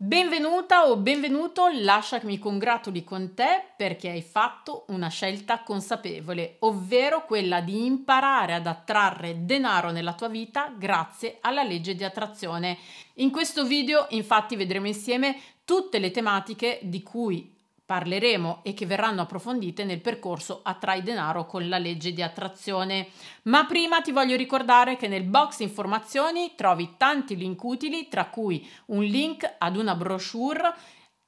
Benvenuta o benvenuto, lascia che mi congratuli con te perché hai fatto una scelta consapevole, ovvero quella di imparare ad attrarre denaro nella tua vita grazie alla legge di attrazione. In questo video infatti vedremo insieme tutte le tematiche di cui parleremo e che verranno approfondite nel percorso Attrai denaro con la legge di attrazione. Ma prima ti voglio ricordare che nel box informazioni trovi tanti link utili, tra cui un link ad una brochure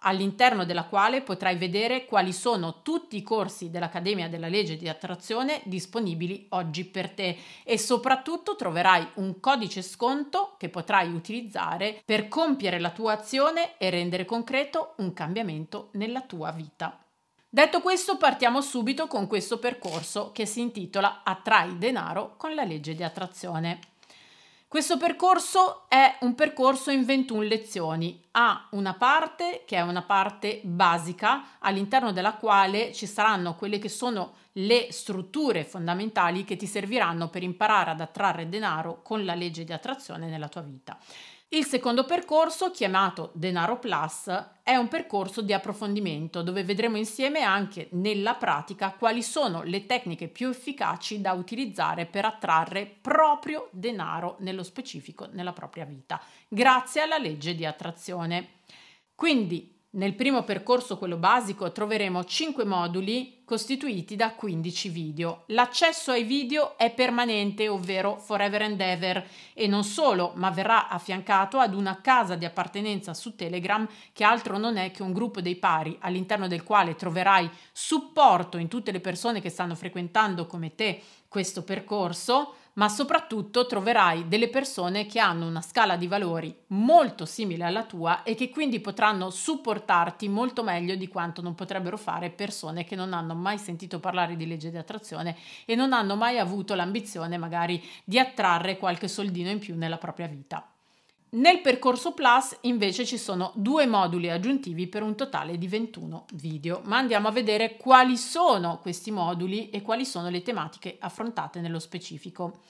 all'interno della quale potrai vedere quali sono tutti i corsi dell'Accademia della Legge di Attrazione disponibili oggi per te e soprattutto troverai un codice sconto che potrai utilizzare per compiere la tua azione e rendere concreto un cambiamento nella tua vita. Detto questo, partiamo subito con questo percorso che si intitola Attrai denaro con la legge di attrazione. Questo percorso è un percorso in 21 lezioni, ha una parte che è una parte basica all'interno della quale ci saranno quelle che sono le strutture fondamentali che ti serviranno per imparare ad attrarre denaro con la legge di attrazione nella tua vita. Il secondo percorso, chiamato Denaro Plus, è un percorso di approfondimento dove vedremo insieme anche nella pratica quali sono le tecniche più efficaci da utilizzare per attrarre proprio denaro nello specifico nella propria vita, grazie alla legge di attrazione. Quindi nel primo percorso, quello basico, troveremo 5 moduli costituiti da 15 video. L'accesso ai video è permanente, ovvero forever and ever, e non solo, ma verrà affiancato ad una casa di appartenenza su Telegram che altro non è che un gruppo dei pari all'interno del quale troverai supporto in tutte le persone che stanno frequentando come te questo percorso ma soprattutto troverai delle persone che hanno una scala di valori molto simile alla tua e che quindi potranno supportarti molto meglio di quanto non potrebbero fare persone che non hanno mai sentito parlare di legge di attrazione e non hanno mai avuto l'ambizione magari di attrarre qualche soldino in più nella propria vita. Nel percorso Plus invece ci sono due moduli aggiuntivi per un totale di 21 video, ma andiamo a vedere quali sono questi moduli e quali sono le tematiche affrontate nello specifico.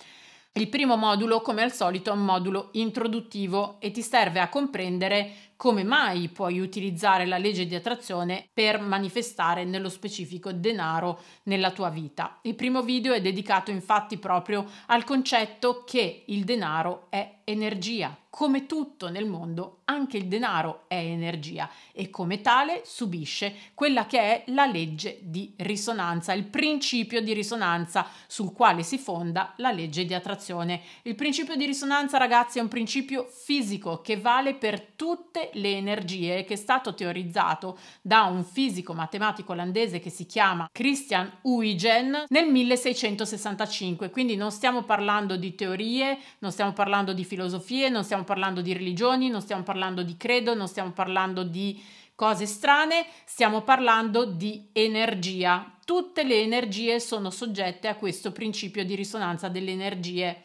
Il primo modulo, come al solito, è un modulo introduttivo e ti serve a comprendere come mai puoi utilizzare la legge di attrazione per manifestare nello specifico denaro nella tua vita. Il primo video è dedicato infatti proprio al concetto che il denaro è energia. Come tutto nel mondo, anche il denaro è energia e come tale subisce quella che è la legge di risonanza, il principio di risonanza sul quale si fonda la legge di attrazione. Il principio di risonanza, ragazzi, è un principio fisico che vale per tutte le energie che è stato teorizzato da un fisico matematico olandese che si chiama Christian Huygen nel 1665, quindi non stiamo parlando di teorie, non stiamo parlando di filosofie, non stiamo parlando di religioni, non stiamo parlando di credo, non stiamo parlando di cose strane, stiamo parlando di energia. Tutte le energie sono soggette a questo principio di risonanza delle energie.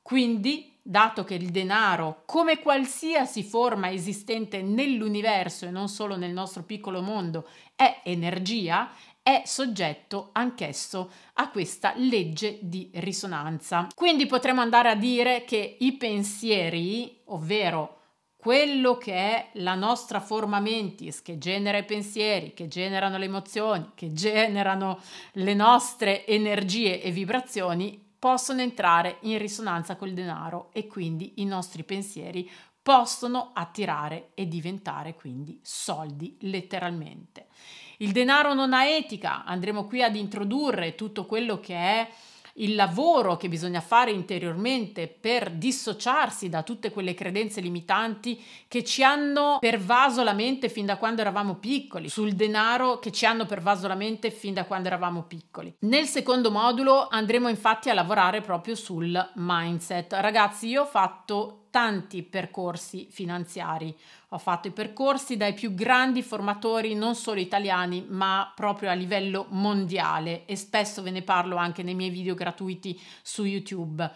Quindi dato che il denaro, come qualsiasi forma esistente nell'universo e non solo nel nostro piccolo mondo, è energia, è soggetto anch'esso a questa legge di risonanza. Quindi potremmo andare a dire che i pensieri, ovvero quello che è la nostra forma mentis che genera i pensieri, che generano le emozioni, che generano le nostre energie e vibrazioni possono entrare in risonanza col denaro e quindi i nostri pensieri possono attirare e diventare quindi soldi letteralmente. Il denaro non ha etica, andremo qui ad introdurre tutto quello che è il lavoro che bisogna fare interiormente per dissociarsi da tutte quelle credenze limitanti che ci hanno pervaso la mente fin da quando eravamo piccoli, sul denaro che ci hanno pervaso la mente fin da quando eravamo piccoli. Nel secondo modulo andremo infatti a lavorare proprio sul mindset. Ragazzi, io ho fatto tanti percorsi finanziari. Ho fatto i percorsi dai più grandi formatori, non solo italiani, ma proprio a livello mondiale e spesso ve ne parlo anche nei miei video gratuiti su YouTube.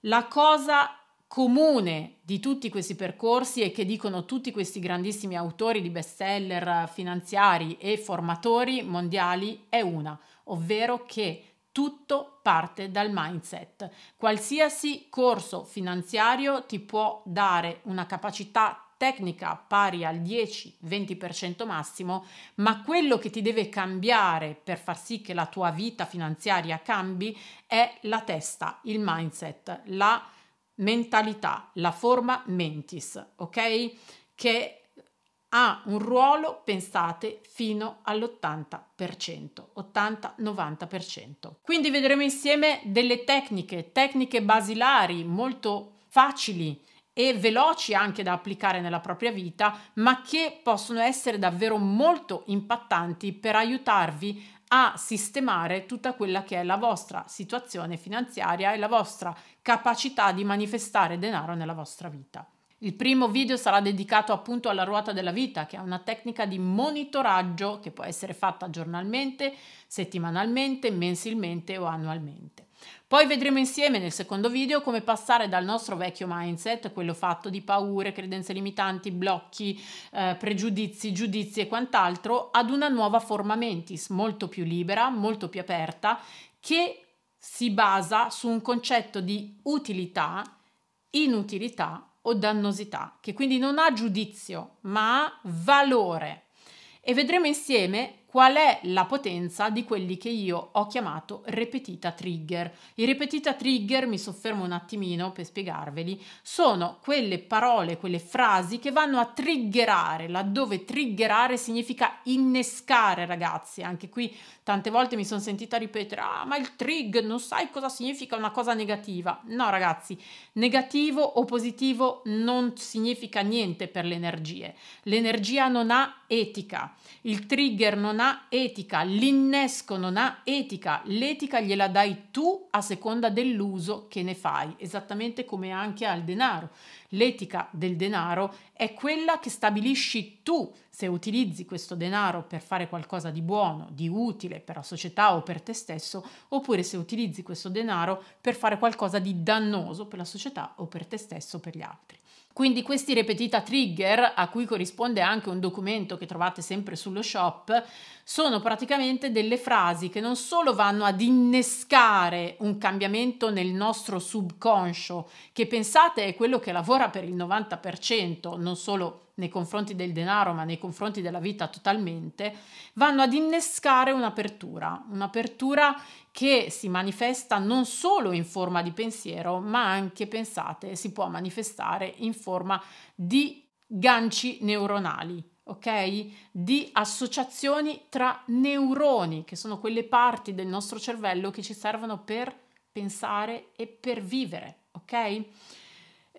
La cosa comune di tutti questi percorsi e che dicono tutti questi grandissimi autori di bestseller finanziari e formatori mondiali è una, ovvero che tutto parte dal mindset. Qualsiasi corso finanziario ti può dare una capacità tecnica pari al 10-20% massimo, ma quello che ti deve cambiare per far sì che la tua vita finanziaria cambi è la testa, il mindset, la mentalità, la forma mentis, ok? Che ha un ruolo, pensate, fino all'80%, 80-90%. Quindi vedremo insieme delle tecniche, tecniche basilari molto facili e veloci anche da applicare nella propria vita, ma che possono essere davvero molto impattanti per aiutarvi a sistemare tutta quella che è la vostra situazione finanziaria e la vostra capacità di manifestare denaro nella vostra vita. Il primo video sarà dedicato appunto alla ruota della vita, che è una tecnica di monitoraggio che può essere fatta giornalmente, settimanalmente, mensilmente o annualmente. Poi vedremo insieme nel secondo video come passare dal nostro vecchio mindset, quello fatto di paure, credenze limitanti, blocchi, eh, pregiudizi, giudizi e quant'altro, ad una nuova forma mentis molto più libera, molto più aperta, che si basa su un concetto di utilità, inutilità o dannosità, che quindi non ha giudizio ma ha valore. E vedremo insieme qual è la potenza di quelli che io ho chiamato repetita trigger. I repetita trigger, mi soffermo un attimino per spiegarveli, sono quelle parole, quelle frasi che vanno a triggerare, laddove triggerare significa innescare, ragazzi. Anche qui tante volte mi sono sentita ripetere, ah, ma il trigger non sai cosa significa una cosa negativa. No, ragazzi, negativo o positivo non significa niente per le energie. L'energia non ha etica, il trigger non ha etica, l'innesco non ha etica, l'etica gliela dai tu a seconda dell'uso che ne fai, esattamente come anche al denaro. L'etica del denaro è quella che stabilisci tu se utilizzi questo denaro per fare qualcosa di buono, di utile per la società o per te stesso, oppure se utilizzi questo denaro per fare qualcosa di dannoso per la società o per te stesso o per gli altri. Quindi questi ripetita trigger, a cui corrisponde anche un documento che trovate sempre sullo shop, sono praticamente delle frasi che non solo vanno ad innescare un cambiamento nel nostro subconscio, che pensate è quello che lavora per il 90%, non solo nei confronti del denaro, ma nei confronti della vita totalmente, vanno ad innescare un'apertura, un'apertura che si manifesta non solo in forma di pensiero, ma anche, pensate, si può manifestare in forma di ganci neuronali, ok? Di associazioni tra neuroni, che sono quelle parti del nostro cervello che ci servono per pensare e per vivere, ok?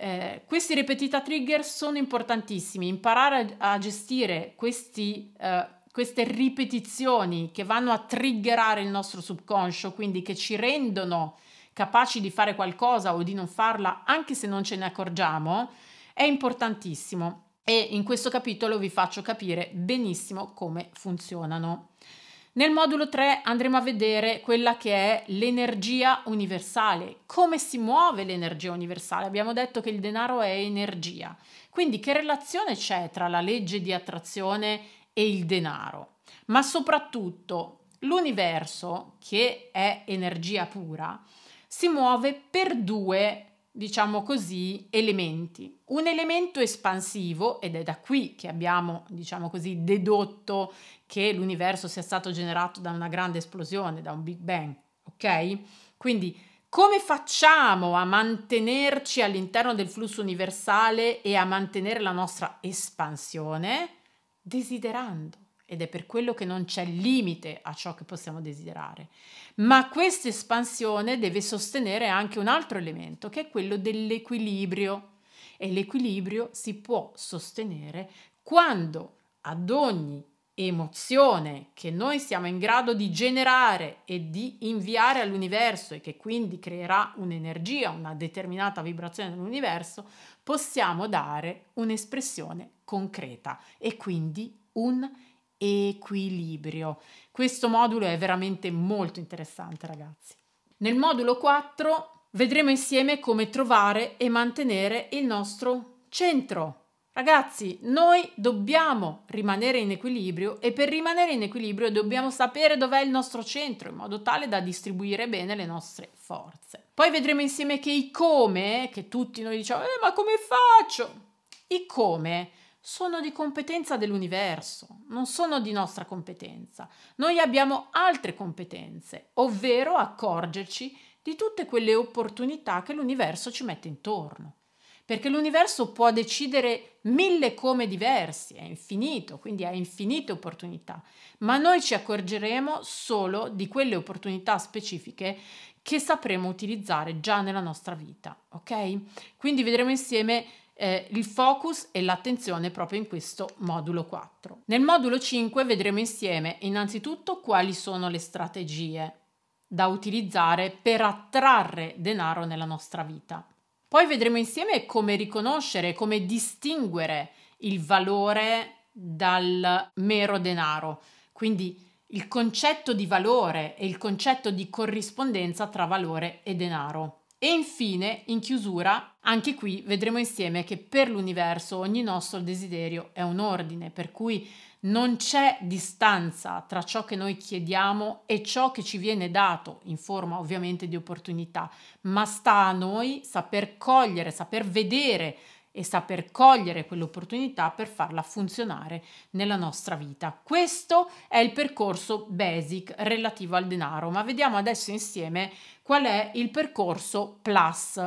Eh, questi ripetita trigger sono importantissimi, imparare a, a gestire questi, eh, queste ripetizioni che vanno a triggerare il nostro subconscio, quindi che ci rendono capaci di fare qualcosa o di non farla anche se non ce ne accorgiamo, è importantissimo e in questo capitolo vi faccio capire benissimo come funzionano. Nel modulo 3 andremo a vedere quella che è l'energia universale, come si muove l'energia universale. Abbiamo detto che il denaro è energia, quindi che relazione c'è tra la legge di attrazione e il denaro? Ma soprattutto l'universo, che è energia pura, si muove per due diciamo così, elementi. Un elemento espansivo, ed è da qui che abbiamo, diciamo così, dedotto che l'universo sia stato generato da una grande esplosione, da un Big Bang, ok? Quindi come facciamo a mantenerci all'interno del flusso universale e a mantenere la nostra espansione? Desiderando ed è per quello che non c'è limite a ciò che possiamo desiderare. Ma questa espansione deve sostenere anche un altro elemento, che è quello dell'equilibrio. E l'equilibrio si può sostenere quando ad ogni emozione che noi siamo in grado di generare e di inviare all'universo e che quindi creerà un'energia, una determinata vibrazione nell'universo, possiamo dare un'espressione concreta e quindi un equilibrio. Questo modulo è veramente molto interessante, ragazzi. Nel modulo 4 vedremo insieme come trovare e mantenere il nostro centro. Ragazzi, noi dobbiamo rimanere in equilibrio e per rimanere in equilibrio dobbiamo sapere dov'è il nostro centro in modo tale da distribuire bene le nostre forze. Poi vedremo insieme che i come, che tutti noi diciamo, eh, ma come faccio? I come sono di competenza dell'universo, non sono di nostra competenza. Noi abbiamo altre competenze, ovvero accorgerci di tutte quelle opportunità che l'universo ci mette intorno. Perché l'universo può decidere mille come diversi, è infinito, quindi ha infinite opportunità, ma noi ci accorgeremo solo di quelle opportunità specifiche che sapremo utilizzare già nella nostra vita, ok? Quindi vedremo insieme eh, il focus e l'attenzione proprio in questo modulo 4. Nel modulo 5 vedremo insieme innanzitutto quali sono le strategie da utilizzare per attrarre denaro nella nostra vita. Poi vedremo insieme come riconoscere, come distinguere il valore dal mero denaro, quindi il concetto di valore e il concetto di corrispondenza tra valore e denaro. E infine, in chiusura, anche qui vedremo insieme che per l'universo ogni nostro desiderio è un ordine, per cui non c'è distanza tra ciò che noi chiediamo e ciò che ci viene dato, in forma ovviamente di opportunità, ma sta a noi saper cogliere, saper vedere e saper cogliere quell'opportunità per farla funzionare nella nostra vita. Questo è il percorso basic relativo al denaro, ma vediamo adesso insieme qual è il percorso Plus.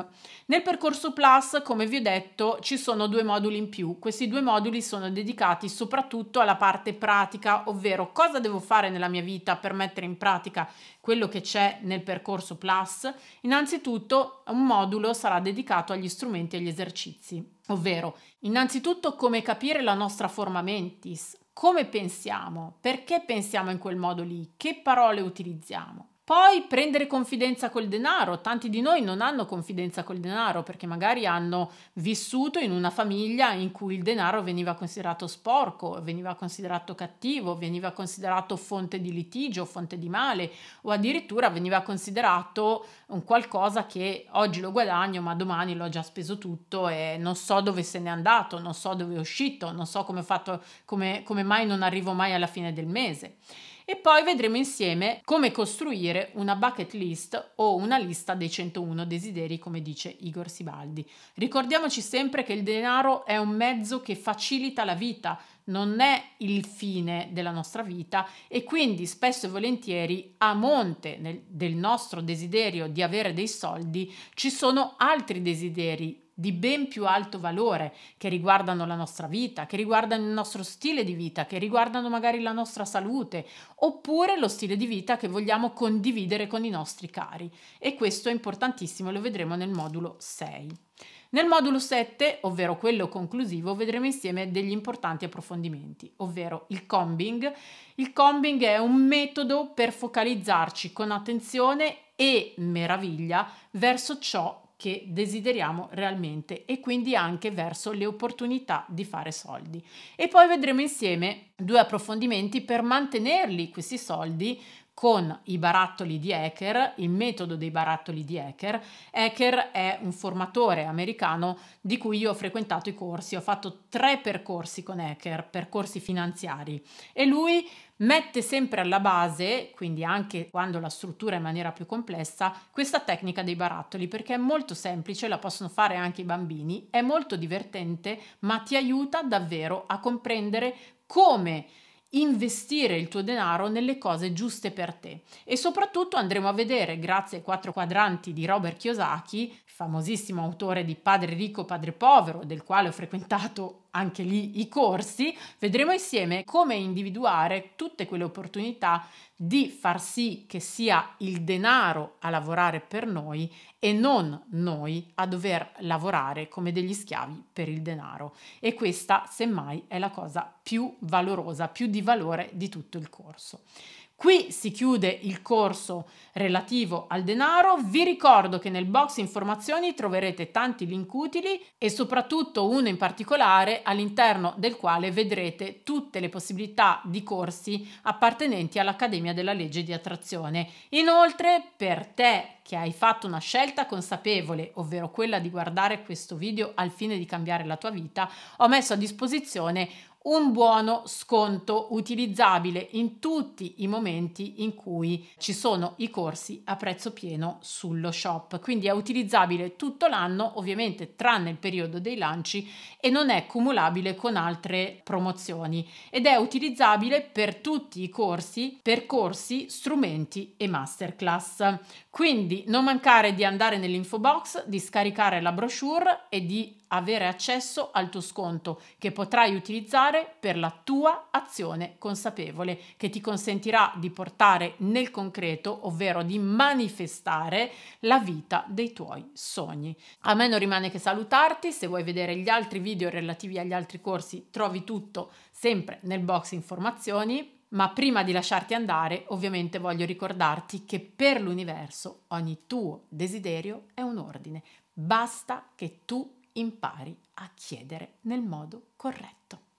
Nel percorso Plus, come vi ho detto, ci sono due moduli in più. Questi due moduli sono dedicati soprattutto alla parte pratica, ovvero cosa devo fare nella mia vita per mettere in pratica quello che c'è nel percorso Plus. Innanzitutto, un modulo sarà dedicato agli strumenti e agli esercizi. Ovvero, innanzitutto come capire la nostra forma mentis, come pensiamo, perché pensiamo in quel modo lì, che parole utilizziamo. Poi prendere confidenza col denaro. Tanti di noi non hanno confidenza col denaro perché magari hanno vissuto in una famiglia in cui il denaro veniva considerato sporco, veniva considerato cattivo, veniva considerato fonte di litigio, fonte di male o addirittura veniva considerato un qualcosa che oggi lo guadagno ma domani l'ho già speso tutto e non so dove se n'è andato, non so dove è uscito, non so come, ho fatto, come, come mai non arrivo mai alla fine del mese e poi vedremo insieme come costruire una bucket list o una lista dei 101 desideri, come dice Igor Sibaldi. Ricordiamoci sempre che il denaro è un mezzo che facilita la vita, non è il fine della nostra vita e quindi spesso e volentieri a monte nel, del nostro desiderio di avere dei soldi ci sono altri desideri di ben più alto valore che riguardano la nostra vita, che riguardano il nostro stile di vita, che riguardano magari la nostra salute, oppure lo stile di vita che vogliamo condividere con i nostri cari. E questo è importantissimo, lo vedremo nel modulo 6. Nel modulo 7, ovvero quello conclusivo, vedremo insieme degli importanti approfondimenti, ovvero il combing. Il combing è un metodo per focalizzarci con attenzione e meraviglia verso ciò che desideriamo realmente e quindi anche verso le opportunità di fare soldi. E poi vedremo insieme due approfondimenti per mantenerli questi soldi con i barattoli di Hacker, il metodo dei barattoli di Hacker. Hacker è un formatore americano di cui io ho frequentato i corsi, ho fatto tre percorsi con Hacker, percorsi finanziari e lui mette sempre alla base, quindi anche quando la struttura è in maniera più complessa, questa tecnica dei barattoli perché è molto semplice, la possono fare anche i bambini, è molto divertente, ma ti aiuta davvero a comprendere come investire il tuo denaro nelle cose giuste per te. E soprattutto andremo a vedere, grazie ai quattro quadranti di Robert Kiyosaki, famosissimo autore di Padre ricco, padre povero, del quale ho frequentato anche lì i corsi, vedremo insieme come individuare tutte quelle opportunità di far sì che sia il denaro a lavorare per noi e non noi a dover lavorare come degli schiavi per il denaro. E questa, semmai, è la cosa più valorosa, più di valore di tutto il corso. Qui si chiude il corso relativo al denaro. Vi ricordo che nel box informazioni troverete tanti link utili e soprattutto uno in particolare all'interno del quale vedrete tutte le possibilità di corsi appartenenti all'Accademia della Legge di Attrazione. Inoltre, per te che hai fatto una scelta consapevole, ovvero quella di guardare questo video al fine di cambiare la tua vita, ho messo a disposizione un buono sconto utilizzabile in tutti i momenti in cui ci sono i corsi a prezzo pieno sullo shop. Quindi è utilizzabile tutto l'anno, ovviamente tranne il periodo dei lanci e non è cumulabile con altre promozioni ed è utilizzabile per tutti i corsi, percorsi, strumenti e masterclass. Quindi non mancare di andare nell'info box, di scaricare la brochure e di avere accesso al tuo sconto che potrai utilizzare per la tua azione consapevole che ti consentirà di portare nel concreto, ovvero di manifestare la vita dei tuoi sogni. A me non rimane che salutarti, se vuoi vedere gli altri video relativi agli altri corsi trovi tutto sempre nel box informazioni. Ma prima di lasciarti andare, ovviamente voglio ricordarti che per l'universo ogni tuo desiderio è un ordine. Basta che tu impari a chiedere nel modo corretto.